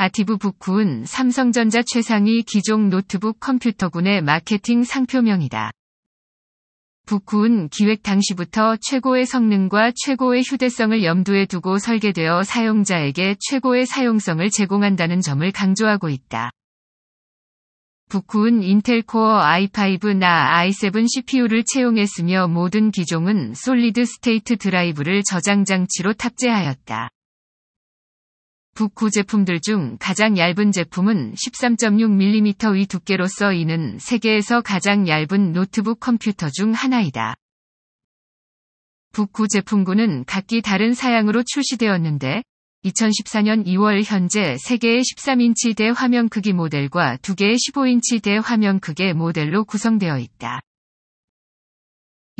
아티브 북쿠은 삼성전자 최상위 기종 노트북 컴퓨터군의 마케팅 상표명이다. 북쿠은 기획 당시부터 최고의 성능과 최고의 휴대성을 염두에 두고 설계되어 사용자에게 최고의 사용성을 제공한다는 점을 강조하고 있다. 북쿠은 인텔 코어 i5나 i7 CPU를 채용했으며 모든 기종은 솔리드 스테이트 드라이브를 저장 장치로 탑재하였다. 북구 제품들 중 가장 얇은 제품은 13.6mm의 두께로서 이는 세계에서 가장 얇은 노트북 컴퓨터 중 하나이다. 북구 제품군은 각기 다른 사양으로 출시되었는데 2014년 2월 현재 3개의 13인치 대 화면 크기 모델과 2개의 15인치 대 화면 크기 모델로 구성되어 있다.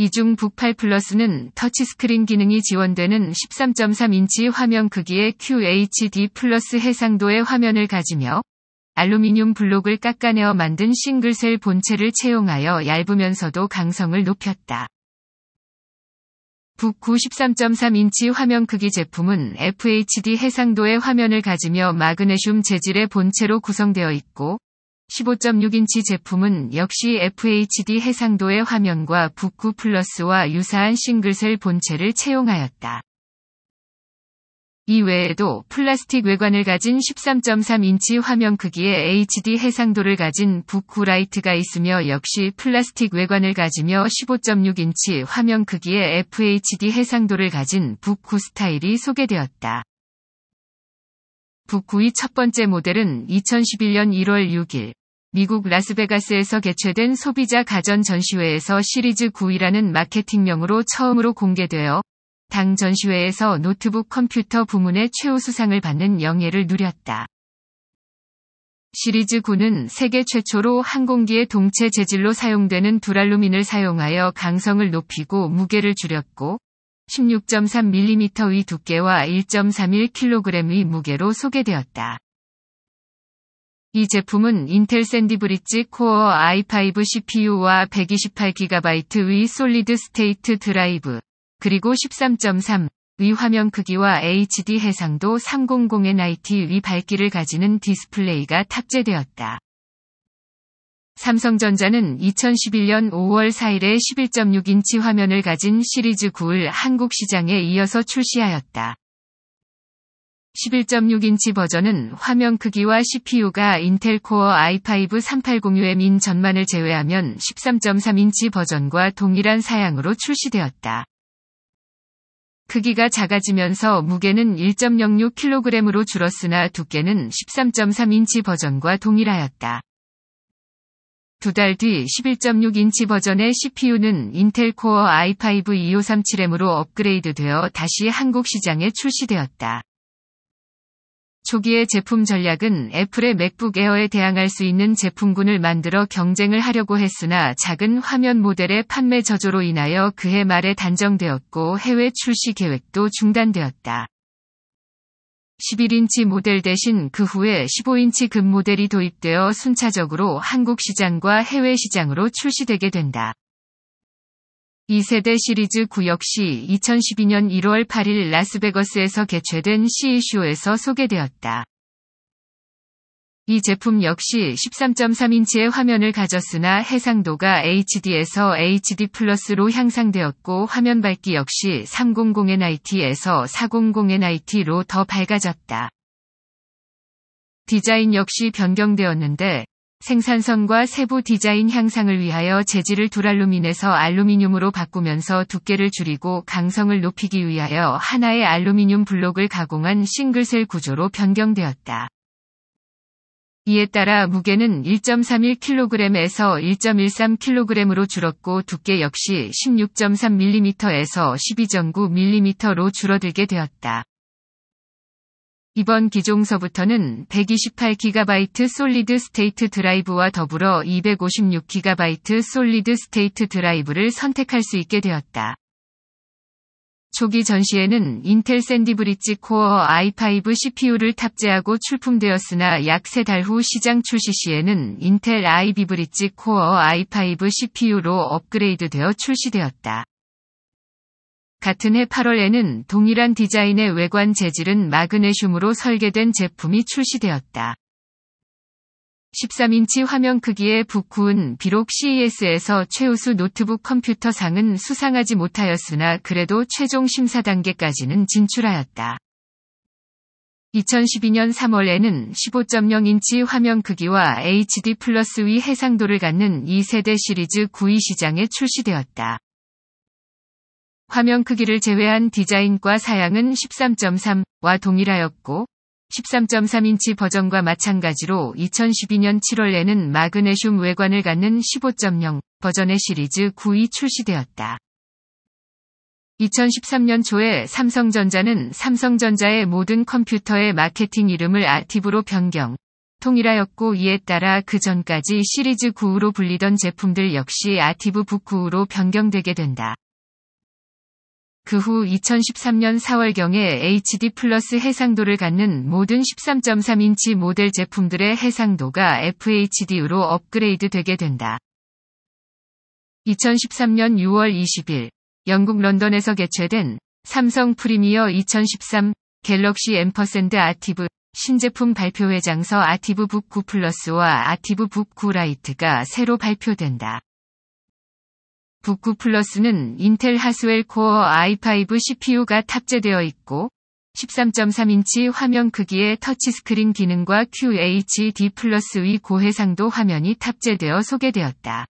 이중 북8 플러스는 터치스크린 기능이 지원되는 13.3인치 화면 크기의 QHD 플러스 해상도의 화면을 가지며 알루미늄 블록을 깎아내어 만든 싱글셀 본체를 채용하여 얇으면서도 강성을 높였다. 북 93.3인치 화면 크기 제품은 FHD 해상도의 화면을 가지며 마그네슘 재질의 본체로 구성되어 있고 15.6인치 제품은 역시 FHD 해상도의 화면과 북구 플러스와 유사한 싱글셀 본체를 채용하였다. 이외에도 플라스틱 외관을 가진 13.3인치 화면 크기의 HD 해상도를 가진 북구 라이트가 있으며 역시 플라스틱 외관을 가지며 15.6인치 화면 크기의 FHD 해상도를 가진 북구 스타일이 소개되었다. 북구의 첫 번째 모델은 2011년 1월 6일 미국 라스베가스에서 개최된 소비자 가전 전시회에서 시리즈 9이라는 마케팅명으로 처음으로 공개되어 당 전시회에서 노트북 컴퓨터 부문의 최우수상을 받는 영예를 누렸다. 시리즈 9는 세계 최초로 항공기의 동체 재질로 사용되는 두랄루민을 사용하여 강성을 높이고 무게를 줄였고 16.3mm의 두께와 1.31kg의 무게로 소개되었다. 이 제품은 인텔 샌디브릿지 코어 i5 CPU와 128GB의 솔리드 스테이트 드라이브, 그리고 13.3의 화면 크기와 HD 해상도 300nit의 밝기를 가지는 디스플레이가 탑재되었다. 삼성전자는 2011년 5월 4일에 11.6인치 화면을 가진 시리즈 9을 한국 시장에 이어서 출시하였다. 11.6인치 버전은 화면 크기와 CPU가 인텔 코어 i5 3 8 0 u m 인 전만을 제외하면 13.3인치 버전과 동일한 사양으로 출시되었다. 크기가 작아지면서 무게는 1.06kg으로 줄었으나 두께는 13.3인치 버전과 동일하였다. 두 달 뒤 11.6인치 버전의 CPU는 인텔 코어 i5 2537M으로 업그레이드되어 다시 한국 시장에 출시되었다. 초기의 제품 전략은 애플의 맥북 에어에 대항할 수 있는 제품군을 만들어 경쟁을 하려고 했으나 작은 화면 모델의 판매 저조로 인하여 그해 말에 단정되었고 해외 출시 계획도 중단되었다. 11인치 모델 대신 그 후에 15인치 급 모델이 도입되어 순차적으로 한국 시장과 해외 시장으로 출시되게 된다. 2세대 시리즈 9 역시 2012년 1월 8일 라스베거스에서 개최된 CE쇼에서 소개되었다. 이 제품 역시 13.3인치의 화면을 가졌으나 해상도가 HD에서 HD 플러스로 향상되었고 화면 밝기 역시 300nit에서 400nit로 더 밝아졌다. 디자인 역시 변경되었는데 생산성과 세부 디자인 향상을 위하여 재질을 두랄루민에서 알루미늄으로 바꾸면서 두께를 줄이고 강성을 높이기 위하여 하나의 알루미늄 블록을 가공한 싱글셀 구조로 변경되었다. 이에 따라 무게는 1.31kg에서 1.13kg으로 줄었고 두께 역시 16.3mm에서 12.9mm로 줄어들게 되었다. 이번 기종서부터는 128GB 솔리드 스테이트 드라이브와 더불어 256GB 솔리드 스테이트 드라이브를 선택할 수 있게 되었다. 초기 전시에는 인텔 샌디브릿지 코어 i5 CPU를 탑재하고 출품되었으나 약 3달 후 시장 출시 시에는 인텔 i 비브릿지 코어 i5 CPU로 업그레이드되어 출시되었다. 같은 해 8월에는 동일한 디자인의 외관 재질은 마그네슘으로 설계된 제품이 출시되었다. 13인치 화면 크기의 부쿠은 비록 CES에서 최우수 노트북 컴퓨터상은 수상하지 못하였으나 그래도 최종 심사 단계까지는 진출하였다. 2012년 3월에는 15.0인치 화면 크기와 HD 플러스 위 해상도를 갖는 2세대 시리즈 9위 시장에 출시되었다. 화면 크기를 제외한 디자인과 사양은 13.3와 동일하였고 13.3인치 버전과 마찬가지로 2012년 7월에는 마그네슘 외관을 갖는 15.0 버전의 시리즈 9이 출시되었다. 2013년 초에 삼성전자는 삼성전자의 모든 컴퓨터의 마케팅 이름을 아티브로 변경, 통일하였고 이에 따라 그 전까지 시리즈 9로 불리던 제품들 역시 아티브 북 9로 변경되게 된다. 그후 2013년 4월경에 HD 플러스 해상도를 갖는 모든 13.3인치 모델 제품들의 해상도가 FHD로 업그레이드 되게 된다. 2013년 6월 20일 영국 런던에서 개최된 삼성 프리미어 2013 갤럭시 앰퍼센드 아티브 신제품 발표회 장서 아티브 북 9 플러스와 아티브 북9 라이트가 새로 발표된다. 북구 플러스는 인텔 하스웰 코어 i5 CPU가 탑재되어 있고 13.3인치 화면 크기의 터치스크린 기능과 QHD 플러스 위 고해상도 화면이 탑재되어 소개되었다.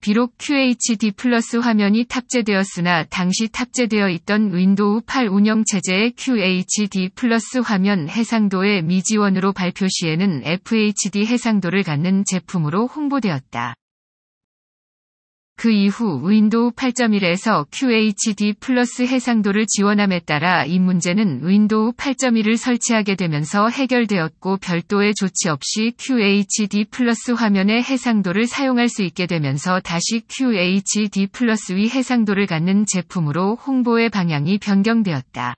비록 QHD 플러스 화면이 탑재되었으나 당시 탑재되어 있던 윈도우 8 운영체제의 QHD 플러스 화면 해상도의 미지원으로 발표 시에는 FHD 해상도를 갖는 제품으로 홍보되었다. 그 이후 윈도우 8.1에서 QHD 플러스 해상도를 지원함에 따라 이 문제는 윈도우 8.1을 설치하게 되면서 해결되었고 별도의 조치 없이 QHD 플러스 화면의 해상도를 사용할 수 있게 되면서 다시 QHD 플러스 위 해상도를 갖는 제품으로 홍보의 방향이 변경되었다.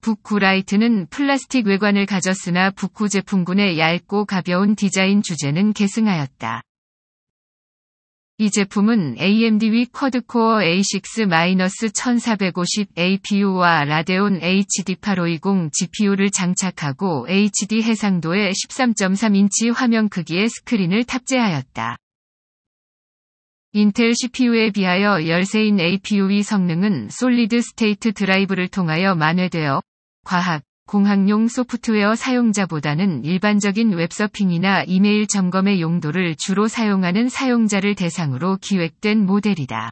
북쿠라이트는 플라스틱 외관을 가졌으나 북쿠 제품군의 얇고 가벼운 디자인 주제는 계승하였다. 이 제품은 AMD위 쿼드코어 A6-1450 APU와 라데온 HD8520 GPU를 장착하고 HD 해상도의 13.3인치 화면 크기의 스크린을 탑재하였다. 인텔 CPU에 비하여 열쇠인 APU의 성능은 솔리드 스테이트 드라이브를 통하여 만회되어 과학, 공학용 소프트웨어 사용자보다는 일반적인 웹서핑이나 이메일 점검의 용도를 주로 사용하는 사용자를 대상으로 기획된 모델이다.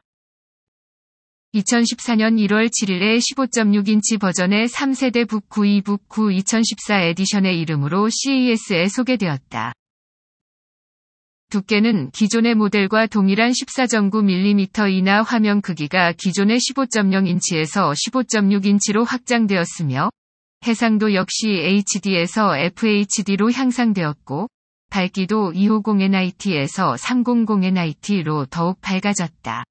2014년 1월 7일에 15.6인치 버전의 3세대 북 9E 북9 2014 에디션의 이름으로 CES에 소개되었다. 두께는 기존의 모델과 동일한 14.9mm이나 화면 크기가 기존의 15.0인치에서 15.6인치로 확장되었으며 해상도 역시 HD에서 FHD로 향상되었고 밝기도 250nit에서 300nit로 더욱 밝아졌다.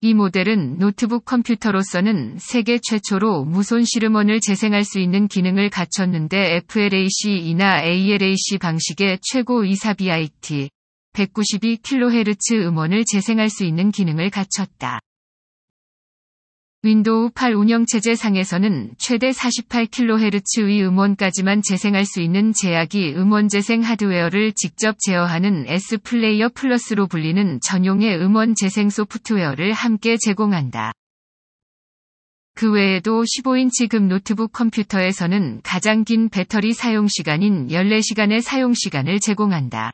이 모델은 노트북 컴퓨터로서는 세계 최초로 무손 시르원을 재생할 수 있는 기능을 갖췄는데 FLAC이나 ALAC 방식의 최고 24bit 192kHz 음원을 재생할 수 있는 기능을 갖췄다. 윈도우 8 운영체제 상에서는 최대 48kHz의 음원까지만 재생할 수 있는 제약이 음원 재생 하드웨어를 직접 제어하는 S플레이어 플러스로 불리는 전용의 음원 재생 소프트웨어를 함께 제공한다. 그 외에도 15인치급 노트북 컴퓨터에서는 가장 긴 배터리 사용시간인 14시간의 사용시간을 제공한다.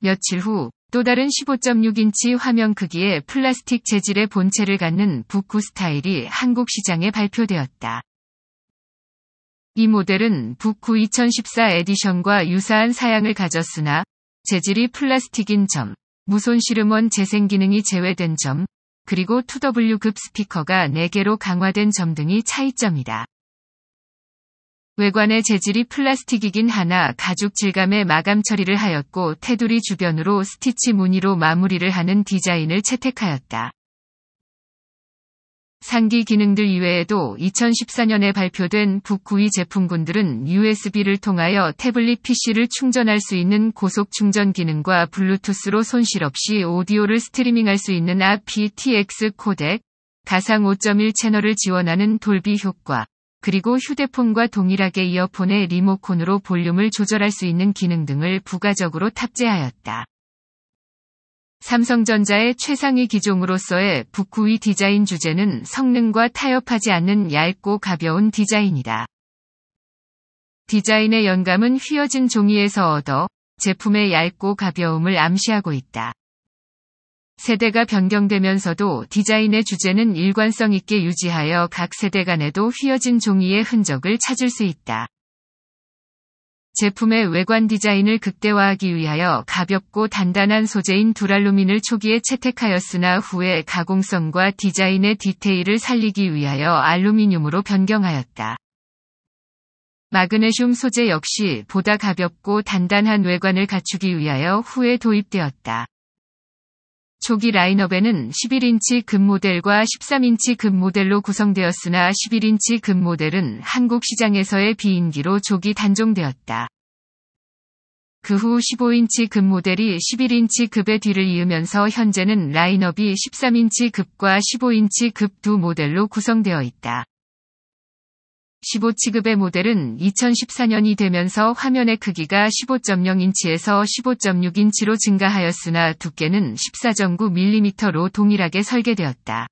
며칠 후또 다른 15.6인치 화면 크기의 플라스틱 재질의 본체를 갖는 북구 스타일이 한국 시장에 발표되었다. 이 모델은 북구 2014 에디션과 유사한 사양을 가졌으나 재질이 플라스틱인 점, 무손 시름원 재생 기능이 제외된 점, 그리고 2W급 스피커가 4개로 강화된 점 등이 차이점이다. 외관의 재질이 플라스틱이긴 하나 가죽 질감의 마감 처리를 하였고 테두리 주변으로 스티치 무늬로 마무리를 하는 디자인을 채택하였다. 상기 기능들 이외에도 2014년에 발표된 북구이 제품군들은 USB를 통하여 태블릿 PC를 충전할 수 있는 고속 충전 기능과 블루투스로 손실 없이 오디오를 스트리밍할 수 있는 APTX 코덱, 가상 5.1 채널을 지원하는 돌비 효과, 그리고 휴대폰과 동일하게 이어폰의 리모콘으로 볼륨을 조절할 수 있는 기능 등을 부가적으로 탑재하였다. 삼성전자의 최상위 기종으로서의 북후위 디자인 주제는 성능과 타협하지 않는 얇고 가벼운 디자인이다. 디자인의 영감은 휘어진 종이에서 얻어 제품의 얇고 가벼움을 암시하고 있다. 세대가 변경되면서도 디자인의 주제는 일관성 있게 유지하여 각 세대 간에도 휘어진 종이의 흔적을 찾을 수 있다. 제품의 외관 디자인을 극대화하기 위하여 가볍고 단단한 소재인 두랄루민을 초기에 채택하였으나 후에 가공성과 디자인의 디테일을 살리기 위하여 알루미늄으로 변경하였다. 마그네슘 소재 역시 보다 가볍고 단단한 외관을 갖추기 위하여 후에 도입되었다. 초기 라인업에는 11인치 급 모델과 13인치 급 모델로 구성되었으나 11인치 급 모델은 한국 시장에서의 비인기로 조기 단종되었다. 그 후 15인치 급 모델이 11인치 급의 뒤를 이으면서 현재는 라인업이 13인치 급과 15인치 급 두 모델로 구성되어 있다. 1 5치급의 모델은 2014년이 되면서 화면의 크기가 15.0인치에서 15.6인치로 증가하였으나 두께는 14.9mm로 동일하게 설계되었다.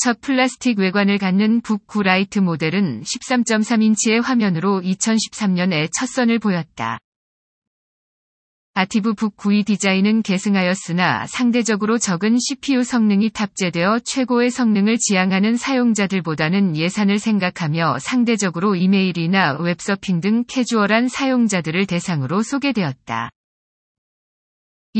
첫 플라스틱 외관을 갖는 북구라이트 모델은 13.3인치의 화면으로 2013년에 첫 선을 보였다. 아티브 북 9이 디자인은 계승하였으나 상대적으로 적은 CPU 성능이 탑재되어 최고의 성능을 지향하는 사용자들보다는 예산을 생각하며 상대적으로 이메일이나 웹서핑 등 캐주얼한 사용자들을 대상으로 소개되었다.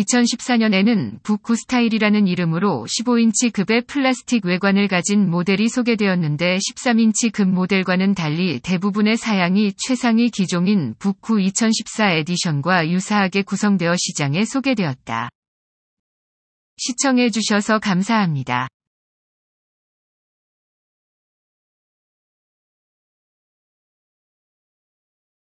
2014년에는 부쿠 스타일이라는 이름으로 15인치 급의 플라스틱 외관을 가진 모델이 소개되었는데 13인치 급 모델과는 달리 대부분의 사양이 최상위 기종인 부쿠 2014 에디션과 유사하게 구성되어 시장에 소개되었다. 시청해주셔서 감사합니다.